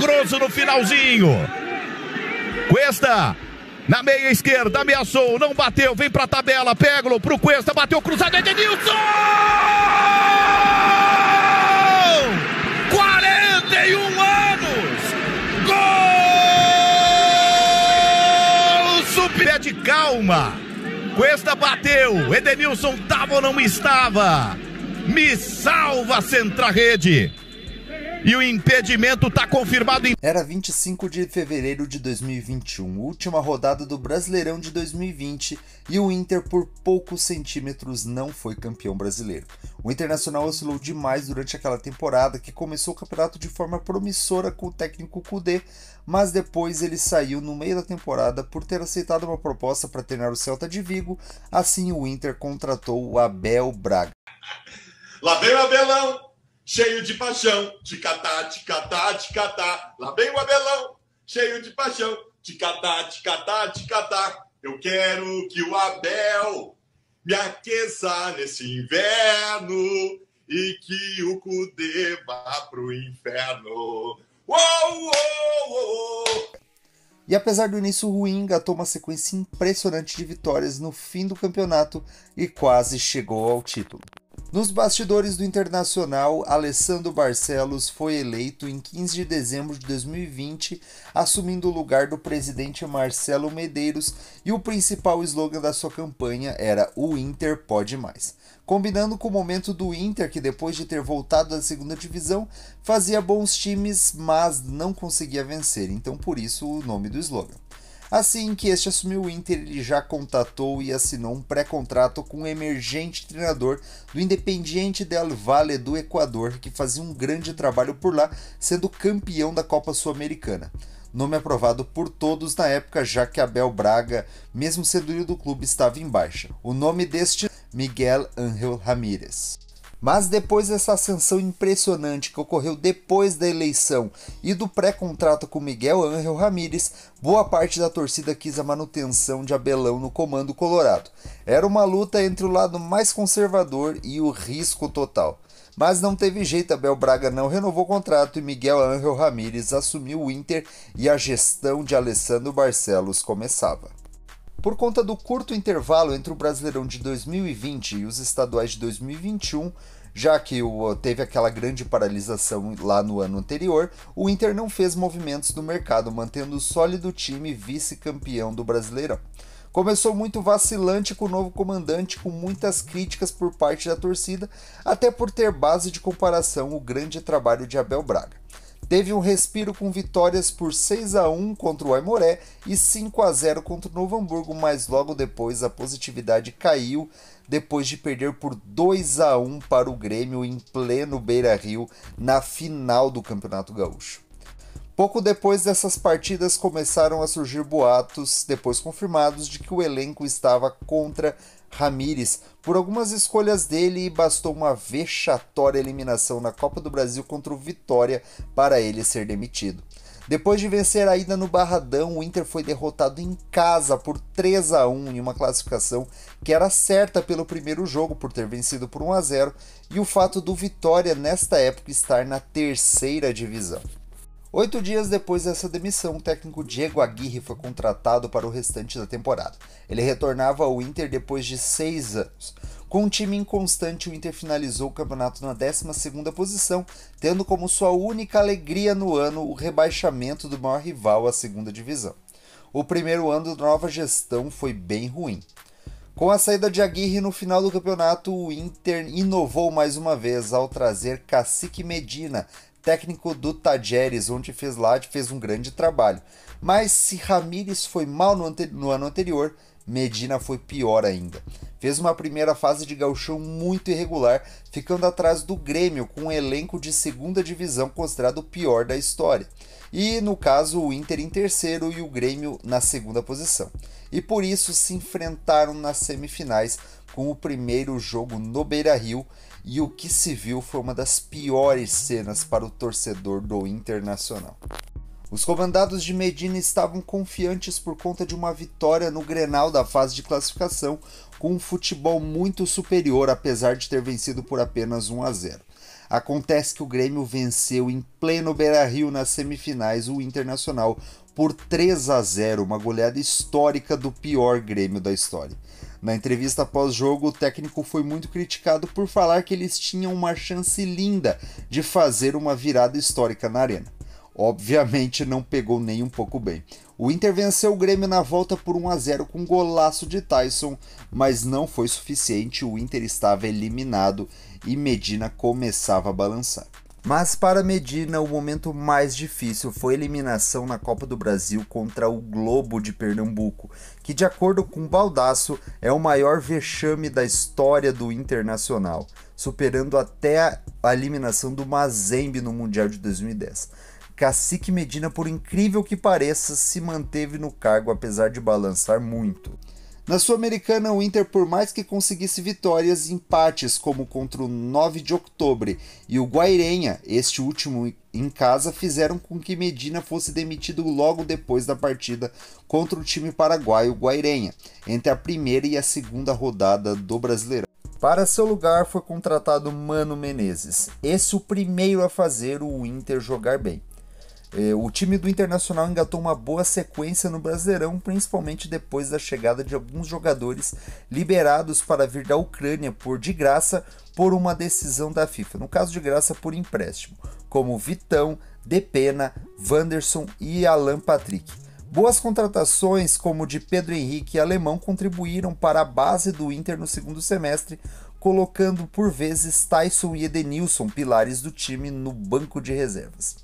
Grosso no finalzinho. Cuesta na meia esquerda, ameaçou, não bateu, vem pra tabela, pega pro Cuesta, bateu cruzado, Edenilson! 41 anos! Gol! Super... Pé de calma! Cuesta bateu, Edenilson tava ou não estava? Me salva, Centra Rede! E o impedimento está confirmado em. Era 25 de fevereiro de 2021, última rodada do Brasileirão de 2020, e o Inter, por poucos centímetros, não foi campeão brasileiro. O Internacional oscilou demais durante aquela temporada, que começou o campeonato de forma promissora com o técnico Kudê, mas depois ele saiu no meio da temporada por ter aceitado uma proposta para treinar o Celta de Vigo, assim o Inter contratou o Abel Braga. Lá vem o Abelão! cheio de paixão, catar, de catar, Lá vem o Abelão, cheio de paixão, catar, de catar. Eu quero que o Abel me aqueça nesse inverno e que o Cudê vá pro inferno. Uou, uou, uou. E apesar do início ruim, ganhou uma sequência impressionante de vitórias no fim do campeonato e quase chegou ao título. Nos bastidores do Internacional, Alessandro Barcelos foi eleito em 15 de dezembro de 2020, assumindo o lugar do presidente Marcelo Medeiros, e o principal slogan da sua campanha era O Inter pode mais. Combinando com o momento do Inter, que depois de ter voltado da segunda divisão, fazia bons times, mas não conseguia vencer, então por isso o nome do slogan. Assim que este assumiu o Inter, ele já contatou e assinou um pré-contrato com o um emergente treinador do Independiente del Valle do Equador, que fazia um grande trabalho por lá, sendo campeão da Copa Sul-Americana. Nome aprovado por todos na época, já que Abel Braga, mesmo sendo do clube, estava em baixa. O nome deste Miguel Angel Ramírez. Mas depois dessa ascensão impressionante que ocorreu depois da eleição e do pré-contrato com Miguel Ángel Ramírez, boa parte da torcida quis a manutenção de Abelão no comando colorado. Era uma luta entre o lado mais conservador e o risco total. Mas não teve jeito, Abel Braga não renovou o contrato e Miguel Ángel Ramírez assumiu o Inter e a gestão de Alessandro Barcelos começava. Por conta do curto intervalo entre o Brasileirão de 2020 e os estaduais de 2021, já que teve aquela grande paralisação lá no ano anterior, o Inter não fez movimentos no mercado, mantendo o sólido time vice-campeão do Brasileirão. Começou muito vacilante com o novo comandante, com muitas críticas por parte da torcida, até por ter base de comparação o grande trabalho de Abel Braga teve um respiro com vitórias por 6 a 1 contra o Aimoré e 5 a 0 contra o Novo Hamburgo, mas logo depois a positividade caiu depois de perder por 2 a 1 para o Grêmio em pleno Beira-Rio na final do Campeonato Gaúcho. Pouco depois dessas partidas começaram a surgir boatos, depois confirmados, de que o elenco estava contra Ramires por algumas escolhas dele e bastou uma vexatória eliminação na Copa do Brasil contra o Vitória para ele ser demitido. Depois de vencer a ida no Barradão, o Inter foi derrotado em casa por 3 a 1 em uma classificação que era certa pelo primeiro jogo por ter vencido por 1 a 0 e o fato do Vitória nesta época estar na terceira divisão. Oito dias depois dessa demissão, o técnico Diego Aguirre foi contratado para o restante da temporada. Ele retornava ao Inter depois de seis anos. Com um time inconstante, o Inter finalizou o campeonato na 12 posição, tendo como sua única alegria no ano o rebaixamento do maior rival à segunda divisão. O primeiro ano da nova gestão foi bem ruim. Com a saída de Aguirre no final do campeonato, o Inter inovou mais uma vez ao trazer Cacique Medina, técnico do Tajeres, onde fez lá, fez um grande trabalho. Mas se Ramires foi mal no, no ano anterior, Medina foi pior ainda. Fez uma primeira fase de gauchão muito irregular, ficando atrás do Grêmio, com um elenco de segunda divisão considerado o pior da história. E, no caso, o Inter em terceiro e o Grêmio na segunda posição. E por isso se enfrentaram nas semifinais com o primeiro jogo no Beira-Rio e o que se viu foi uma das piores cenas para o torcedor do Internacional. Os comandados de Medina estavam confiantes por conta de uma vitória no Grenal da fase de classificação, com um futebol muito superior, apesar de ter vencido por apenas 1 a 0. Acontece que o Grêmio venceu em pleno Beira-Rio nas semifinais o Internacional por 3 a 0, uma goleada histórica do pior Grêmio da história. Na entrevista pós-jogo, o técnico foi muito criticado por falar que eles tinham uma chance linda de fazer uma virada histórica na arena. Obviamente não pegou nem um pouco bem. O Inter venceu o Grêmio na volta por 1 a 0 com um golaço de Tyson, mas não foi suficiente, o Inter estava eliminado e Medina começava a balançar. Mas para Medina, né, o momento mais difícil foi a eliminação na Copa do Brasil contra o Globo de Pernambuco, que, de acordo com Baldasso, é o maior vexame da história do Internacional, superando até a eliminação do Mazembe no Mundial de 2010. Cacique Medina, por incrível que pareça, se manteve no cargo apesar de balançar muito. Na Sul-Americana, o Inter, por mais que conseguisse vitórias e empates, como contra o 9 de outubro e o Guairenha, este último em casa, fizeram com que Medina fosse demitido logo depois da partida contra o time paraguaio Guairenha, entre a primeira e a segunda rodada do Brasileirão. Para seu lugar foi contratado Mano Menezes, esse o primeiro a fazer o Inter jogar bem. É, o time do Internacional engatou uma boa sequência no Brasileirão, principalmente depois da chegada de alguns jogadores liberados para vir da Ucrânia por de graça por uma decisão da FIFA, no caso de graça por empréstimo, como Vitão, Depena, Wanderson e Alan Patrick. Boas contratações como de Pedro Henrique e Alemão contribuíram para a base do Inter no segundo semestre, colocando por vezes Tyson e Edenilson, pilares do time, no banco de reservas.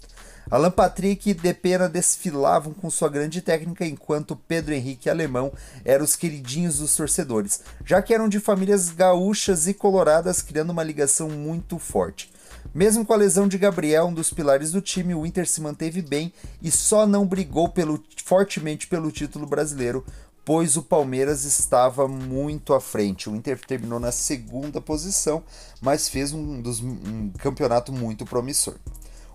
Alan Patrick e Depena desfilavam com sua grande técnica, enquanto Pedro Henrique e Alemão eram os queridinhos dos torcedores, já que eram de famílias gaúchas e coloradas, criando uma ligação muito forte. Mesmo com a lesão de Gabriel, um dos pilares do time, o Inter se manteve bem e só não brigou pelo, fortemente pelo título brasileiro, pois o Palmeiras estava muito à frente. O Inter terminou na segunda posição, mas fez um, dos, um campeonato muito promissor.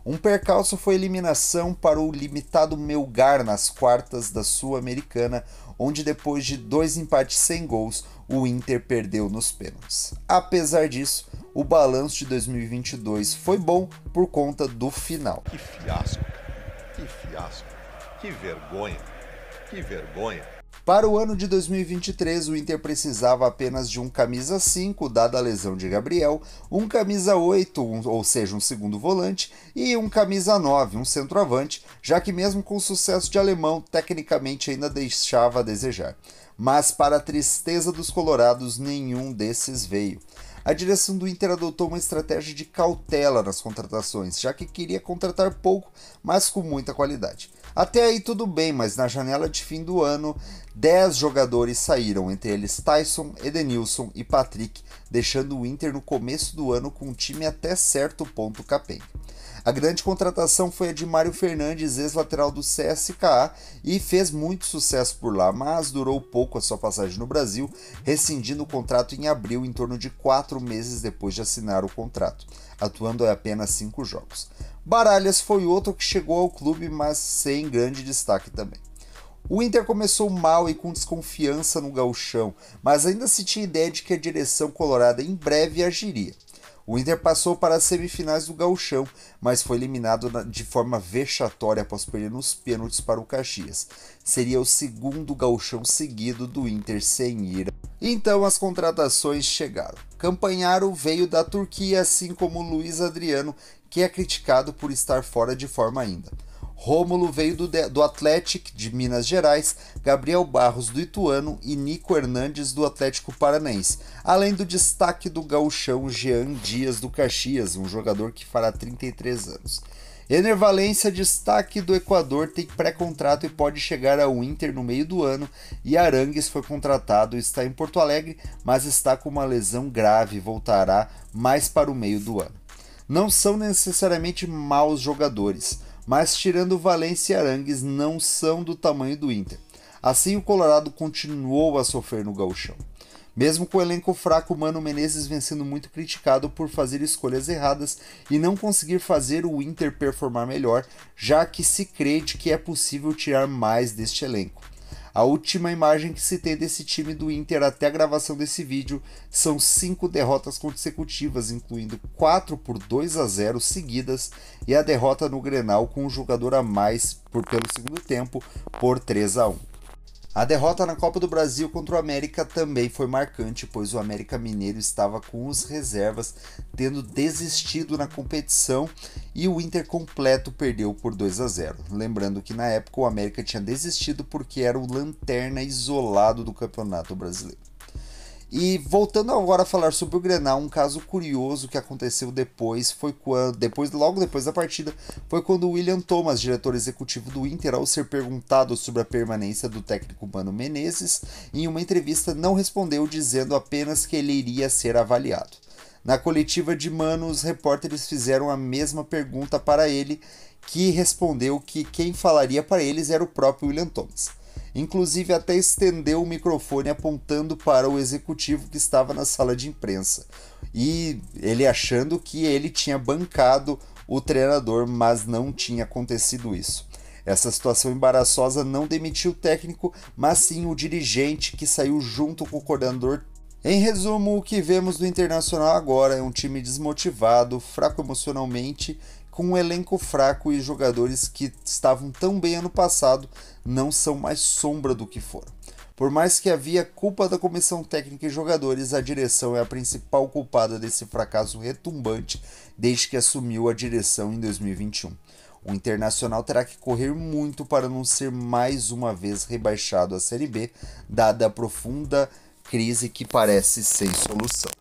Um percalço foi a eliminação para o limitado Melgar nas quartas da Sul-Americana, onde depois de dois empates sem gols, o Inter perdeu nos pênaltis. Apesar disso, o balanço de 2022 foi bom por conta do final. Que fiasco, que fiasco, que vergonha, que vergonha. Para o ano de 2023, o Inter precisava apenas de um camisa 5, dada a lesão de Gabriel, um camisa 8, um, ou seja, um segundo volante, e um camisa 9, um centroavante, já que mesmo com o sucesso de alemão, tecnicamente ainda deixava a desejar. Mas, para a tristeza dos colorados, nenhum desses veio a direção do Inter adotou uma estratégia de cautela nas contratações, já que queria contratar pouco, mas com muita qualidade. Até aí tudo bem, mas na janela de fim do ano, 10 jogadores saíram, entre eles Tyson, Edenilson e Patrick, deixando o Inter no começo do ano com um time até certo ponto capenga. A grande contratação foi a de Mário Fernandes, ex-lateral do CSKA, e fez muito sucesso por lá, mas durou pouco a sua passagem no Brasil, rescindindo o contrato em abril, em torno de quatro meses depois de assinar o contrato, atuando em apenas cinco jogos. Baralhas foi outro que chegou ao clube, mas sem grande destaque também. O Inter começou mal e com desconfiança no gauchão, mas ainda se tinha ideia de que a direção colorada em breve agiria. O Inter passou para as semifinais do Gauchão, mas foi eliminado de forma vexatória após perder nos pênaltis para o Caxias. Seria o segundo Gauchão seguido do Inter sem ir. Então as contratações chegaram. Campanharo veio da Turquia, assim como Luiz Adriano, que é criticado por estar fora de forma ainda. Rômulo veio do, do Atlético de Minas Gerais, Gabriel Barros do Ituano e Nico Hernandes do Atlético Paranaense. Além do destaque do gauchão Jean Dias do Caxias, um jogador que fará 33 anos. Enervalência, destaque do Equador, tem pré-contrato e pode chegar ao Inter no meio do ano. E Arangues foi contratado e está em Porto Alegre, mas está com uma lesão grave e voltará mais para o meio do ano. Não são necessariamente maus jogadores mas tirando Valencia e Arangues não são do tamanho do Inter. Assim, o Colorado continuou a sofrer no gauchão. Mesmo com o elenco fraco, Mano Menezes vem sendo muito criticado por fazer escolhas erradas e não conseguir fazer o Inter performar melhor, já que se crê que é possível tirar mais deste elenco. A última imagem que se tem desse time do Inter até a gravação desse vídeo são cinco derrotas consecutivas, incluindo quatro por 2 a 0 seguidas e a derrota no Grenal com um jogador a mais por pelo segundo tempo por 3 a 1. A derrota na Copa do Brasil contra o América também foi marcante, pois o América Mineiro estava com os reservas, tendo desistido na competição e o Inter completo perdeu por 2 a 0. Lembrando que na época o América tinha desistido porque era o lanterna isolado do Campeonato Brasileiro. E voltando agora a falar sobre o Grenal, um caso curioso que aconteceu depois foi quando, depois, logo depois da partida, foi quando o William Thomas, diretor executivo do Inter, ao ser perguntado sobre a permanência do técnico Mano Menezes, em uma entrevista não respondeu dizendo apenas que ele iria ser avaliado. Na coletiva de Mano, os repórteres fizeram a mesma pergunta para ele, que respondeu que quem falaria para eles era o próprio William Thomas. Inclusive, até estendeu o microfone apontando para o executivo que estava na sala de imprensa. E ele achando que ele tinha bancado o treinador, mas não tinha acontecido isso. Essa situação embaraçosa não demitiu o técnico, mas sim o dirigente que saiu junto com o coordenador em resumo, o que vemos do Internacional agora é um time desmotivado, fraco emocionalmente com um elenco fraco e jogadores que estavam tão bem ano passado não são mais sombra do que foram. Por mais que havia culpa da comissão técnica e jogadores, a direção é a principal culpada desse fracasso retumbante desde que assumiu a direção em 2021. O Internacional terá que correr muito para não ser mais uma vez rebaixado à Série B, dada a profunda crise que parece sem solução.